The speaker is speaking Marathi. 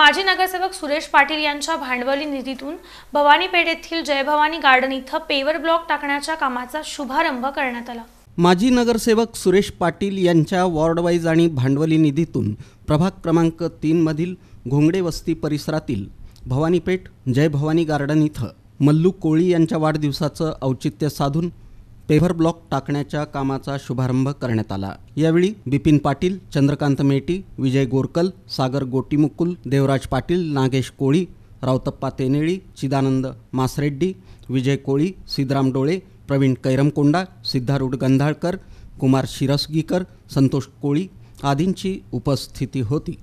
माजी नगरसेवक सुरेश पाटील यांच्या भांडवली निधीतून भवानीपेठ येथील जयभवानी गार्डन इथं पेवर ब्लॉक टाकण्याच्या कामाचा शुभारंभ करण्यात आला माजी नगरसेवक सुरेश पाटील यांच्या वॉर्डवाईज आणि भांडवली निधीतून प्रभाग क्रमांक तीनमधील घोंगडे वस्ती परिसरातील भवानीपेठ जय भवानी गार्डन इथं मल्लू कोळी यांच्या वाढदिवसाचं औचित्य साधून पेव्हर ब्लॉक टाकण्याच्या कामाचा शुभारंभ करण्यात आला यावेळी बिपिन पाटील चंद्रकांत मेटी विजय गोरकल सागर गोटीमुकुल देवराज पाटील नागेश कोळी रावतप्पा तेनेळी चिदानंद मासरेड्डी विजय कोळी सिद्धराम डोळे प्रवीण कैरमकोंडा सिद्धारूढ गंधाळकर कुमार शिरसगीकर संतोष कोळी आदींची उपस्थिती होती